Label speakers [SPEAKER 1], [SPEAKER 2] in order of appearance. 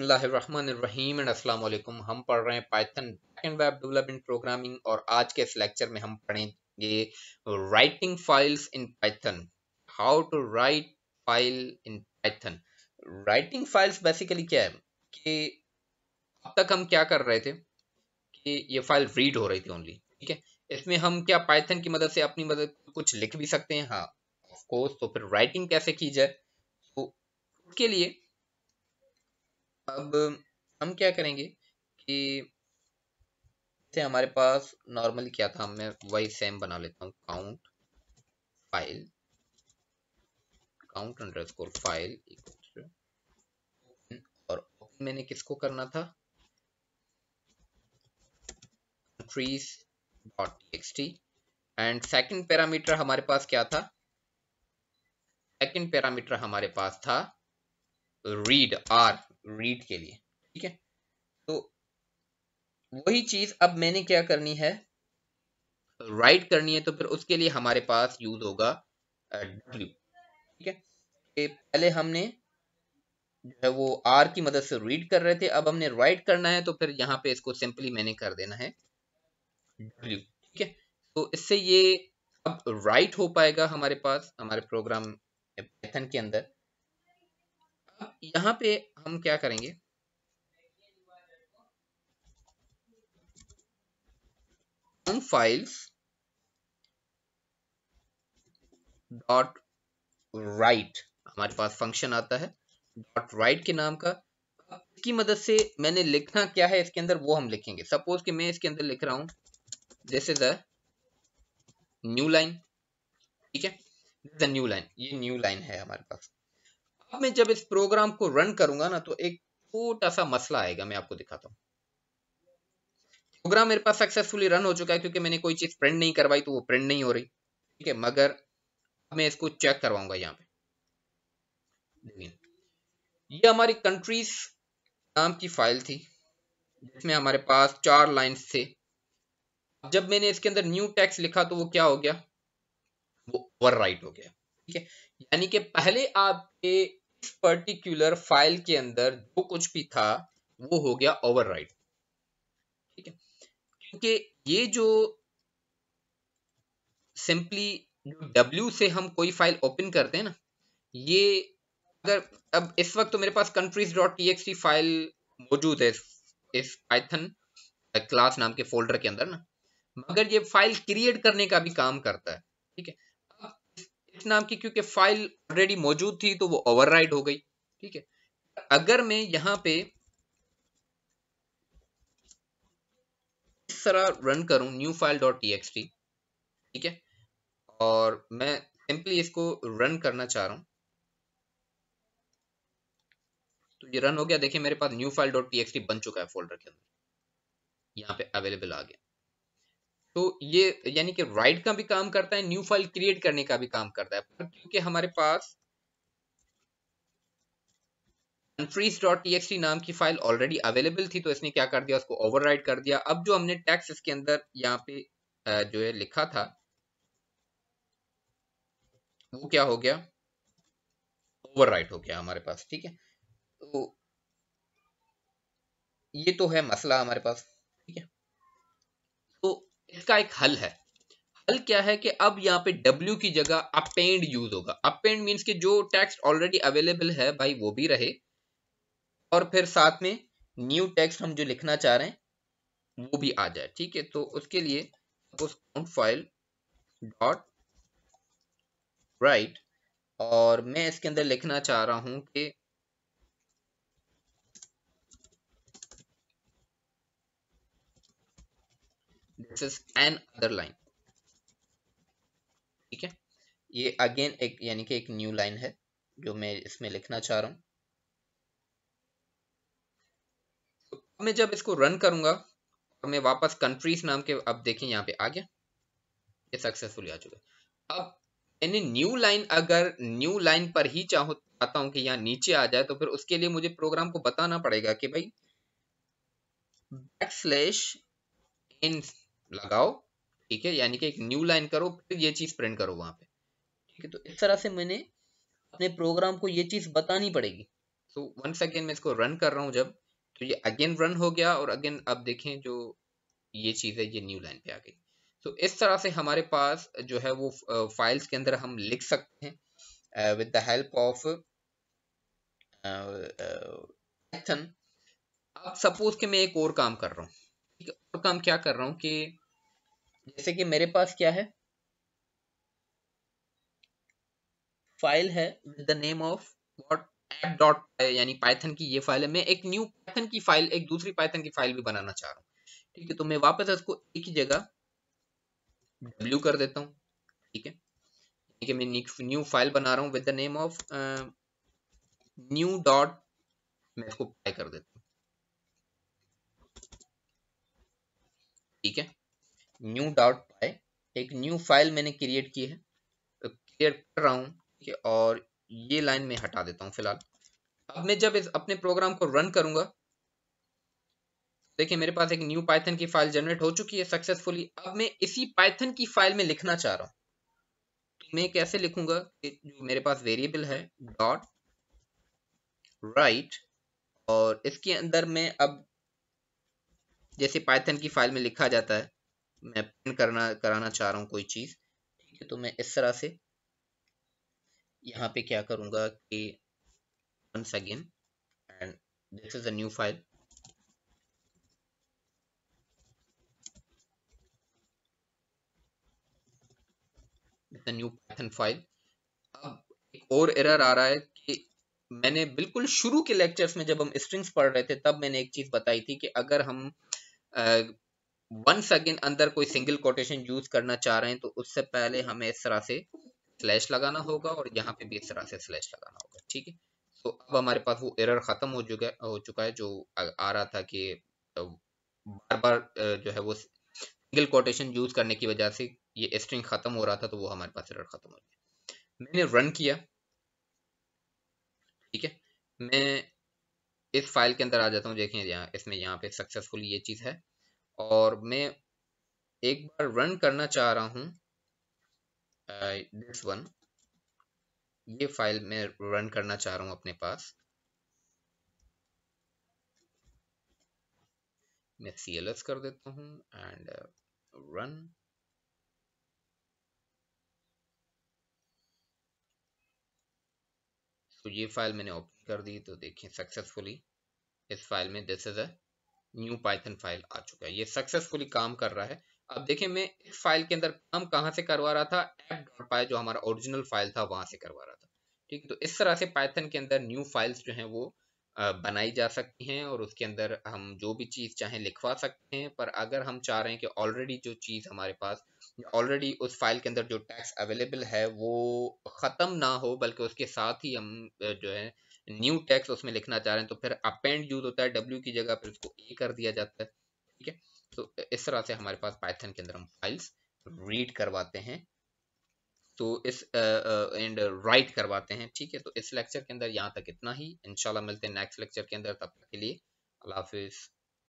[SPEAKER 1] बिस्मिल्लाहिर्रहमानिर्रहीम अस्सलाम वालेकुम हम पढ़ रहे हैं Python and web development programming और आज के इस लेक्चर में हम पढ़ेंगे writing files in Python how to write file in Python writing files basically क्या है कि अब तक हम क्या कर रहे थे कि ये फाइल रीड हो रही थी ओनली ठीक है इसमें हम क्या पाइथन की मदद से अपनी मदद कुछ लिख भी सकते हैं हाँ ऑफकोर्स तो फिर राइटिंग कैसे की जाए तो उसके लिए अब हम क्या करेंगे कि से हमारे पास नॉर्मल क्या था मैं वही सेम बना लेता हूँ count file count underscore file और मैंने किसको करना था countries dot T and second parameter हमारे पास क्या था सेकंड पैरामीटर हमारे पास था रीड आर रीड के लिए ठीक है तो वही चीज अब मैंने क्या करनी है राइट करनी है तो फिर उसके लिए हमारे पास यूज होगा डब्ल्यू ठीक है पहले हमने जो है वो आर की मदद से रीड कर रहे थे अब हमने राइट करना है तो फिर यहाँ पे इसको सिंपली मैंने कर देना है डब्ल्यू ठीक है तो इससे ये अब राइट हो पाएगा हमारे पास हमारे प्रोग्राम पैथन के अंदर यहाँ पे हम क्या करेंगे हम फाइल्स डॉट राइट हमारे पास फंक्शन आता है डॉट राइट के नाम का इसकी मदद से मैंने लिखना क्या है इसके अंदर वो हम लिखेंगे सपोज कि मैं इसके अंदर लिख रहा हूं this is a new line ठीक है न्यू लाइन ये न्यू लाइन है हमारे पास अब मैं जब इस प्रोग्राम को रन करूंगा ना तो एक छोटा सा मसला आएगा मैं आपको दिखाता हूँ प्रोग्राम मेरे पास सक्सेसफुली रन हो चुका है क्योंकि मैंने कोई चीज प्रिंट नहीं करवाई तो वो प्रिंट नहीं हो रही ठीक है मगर मैं इसको चेक करवाऊंगा यहाँ पे ये हमारी कंट्रीज नाम की फाइल थी जिसमें हमारे पास चार लाइंस थे जब मैंने इसके अंदर न्यू टैक्स लिखा तो वो क्या हो गया वो ओवर हो गया ठीक है यानी कि पहले आपके इस पर्टिकुलर फाइल के अंदर जो कुछ भी था वो हो गया ओवर ठीक है क्योंकि ये जो सिंपली W से हम कोई फाइल ओपन करते हैं ना ये अगर अब इस वक्त तो मेरे पास कंट्रीज डॉट टी फाइल मौजूद है इस पाइथन क्लास नाम के फोल्डर के अंदर ना मगर ये फाइल क्रिएट करने का भी काम करता है ठीक है नाम की क्योंकि फाइल ऑलरेडी मौजूद थी तो वो ओवरराइट हो गई ठीक है अगर मैं यहां पे इस तरह रन करूं न्यू फाइल डॉट टी ठीक है और मैं सिंपली इसको रन करना चाह रहा हूं तो ये रन हो गया देखिए मेरे पास न्यू फाइल डॉट टी बन चुका है फोल्डर के अंदर यहां पे अवेलेबल आ गया तो ये यानी कि राइट का भी काम करता है न्यू फाइल क्रिएट करने का भी काम करता है पर क्योंकि हमारे पास countries.txt नाम की फाइल ऑलरेडी अवेलेबल थी तो इसने क्या कर दिया उसको ओवरराइट कर दिया अब जो हमने टैक्स इसके अंदर यहाँ पे जो है लिखा था वो क्या हो गया ओवरराइट हो गया हमारे पास ठीक है तो ये तो है मसला हमारे पास इसका एक हल है हल क्या है कि अब यहाँ पे W की जगह अपेंड यूज होगा अपेंड मीन्स कि जो टेक्स्ट ऑलरेडी अवेलेबल है भाई वो भी रहे और फिर साथ में न्यू टेक्स्ट हम जो लिखना चाह रहे हैं वो भी आ जाए ठीक है तो उसके लिए उस काउंट फाइल डॉट राइट और मैं इसके अंदर लिखना चाह रहा हूं कि एक्सेस एन अदर लाइन ठीक है ये अगेन एक यानी कि एक न्यू लाइन है जो मैं इसमें लिखना चाह रहा हूं तो मैं जब इसको रन करूंगा और तो मैं वापस कंट्रीज नाम के अब देखें यहाँ पे आ गया ये सक्सेसफुल आ चुका अब यानी न्यू लाइन अगर न्यू लाइन पर ही चाहूँ चाहता हूं कि यहाँ नीचे आ जाए तो फिर उसके लिए मुझे प्रोग्राम को बताना पड़ेगा कि भाई बैक स्लेश इन लगाओ ठीक है यानी कि एक न्यू लाइन करो फिर ये चीज प्रिंट करो वहां पे ठीक है तो इस तरह से मैंने अपने प्रोग्राम को ये चीज बतानी पड़ेगी तो वन सेकेंड में इसको रन कर रहा हूँ जब तो ये अगेन रन हो गया और अगेन अब देखें जो ये चीज है ये न्यू लाइन पे आ गई तो इस तरह से हमारे पास जो है वो फाइल्स के अंदर हम लिख सकते हैं विद द हेल्प ऑफ अब सपोज कि मैं एक और काम कर रहा हूँ और काम क्या कर रहा हूँ कि जैसे कि मेरे पास क्या है फाइल है with the name of dot app dot यानी पाइथन की ये फाइल है मैं एक न्यू पाइथन की फाइल एक दूसरी पाइथन की फाइल भी बनाना चाह रहा हूँ ठीक है तो मैं वापस इसको एक ही जगह डब्ल्यू कर देता हूँ ठीक है ठीक है मैं न्यू फाइल बना रहा हूँ with the name of new dot मैं इसको पाई कर देता हूँ ठीक है न्यू डॉट पाई एक न्यू फाइल मैंने क्रिएट की है तो क्रिएट कर रहा हूँ और ये लाइन में हटा देता हूँ फिलहाल अब मैं जब इस अपने प्रोग्राम को रन करूंगा देखिए मेरे पास एक न्यू पाइथन की फाइल जनरेट हो चुकी है सक्सेसफुली अब मैं इसी पाइथन की फाइल में लिखना चाह रहा हूँ तो मैं कैसे लिखूंगा कि जो मेरे पास वेरिएबल है डॉट राइट और इसके अंदर मैं अब जैसे पाइथन की फाइल में लिखा जाता है मैं प्रिंट करना कराना चाह रहा हूँ कोई चीज़ ठीक है तो मैं इस तरह से यहाँ पे क्या करूंगा कि once again and this is a new file it's a new python file अब एक और एरर आ रहा है कि मैंने बिल्कुल शुरू के लेक्चर्स में जब हम स्ट्रिंग्स पढ़ रहे थे तब मैंने एक चीज बताई थी कि अगर हम वंस अगेन अंदर कोई सिंगल कोटेशन यूज करना चाह रहे हैं तो उससे पहले हमें इस तरह से स्लैश लगाना होगा और यहाँ पे भी इस तरह से स्लैश लगाना होगा ठीक है तो अब हमारे पास वो एरर खत्म हो चुका हो चुका है जो आ रहा था कि बार बार जो है वो सिंगल कोटेशन यूज करने की वजह से ये स्ट्रिंग खत्म हो रहा था तो वो हमारे पास एरर खत्म हो गया मैंने रन किया ठीक है मैं इस फाइल के अंदर आ जाता हूँ देखें यहाँ इसमें यहाँ पे सक्सेसफुल ये चीज है और मैं एक बार रन करना चाह रहा हूं दिस वन ये फाइल मैं रन करना चाह रहा हूँ अपने पास मैं सी एल एस कर देता हूं एंड रन तो ये फाइल मैंने ओपन कर दी तो देखिए सक्सेसफुली इस फाइल में this is a new Python file आ चुका है ये सक्सेसफुली काम कर रहा है अब देखिए मैं इस फाइल के अंदर काम कहाँ से करवा रहा था एप डॉट पाई जो हमारा ओरिजिनल फाइल था वहां से करवा रहा था ठीक तो इस तरह से पाइथन के अंदर न्यू फाइल्स जो हैं वो बनाई जा सकती हैं और उसके अंदर हम जो भी चीज़ चाहें लिखवा सकते हैं पर अगर हम चाह रहे हैं कि ऑलरेडी जो चीज़ हमारे पास ऑलरेडी उस फाइल के अंदर जो टैक्स अवेलेबल है वो ख़त्म ना हो बल्कि उसके साथ ही हम जो है न्यू टेक्स्ट उसमें लिखना चाह रहे हैं तो फिर अपेंड यूज होता है डब्ल्यू की जगह पर उसको ए कर दिया जाता है ठीक है तो इस तरह से हमारे पास पाइथन के अंदर हम फाइल्स रीड करवाते हैं तो इस एंड राइट करवाते हैं ठीक है तो इस लेक्चर के अंदर यहाँ तक इतना ही इंशाल्लाह मिलते हैं नेक्स्ट लेक्चर के अंदर तब तक के लिए अल्लाह हाफिज़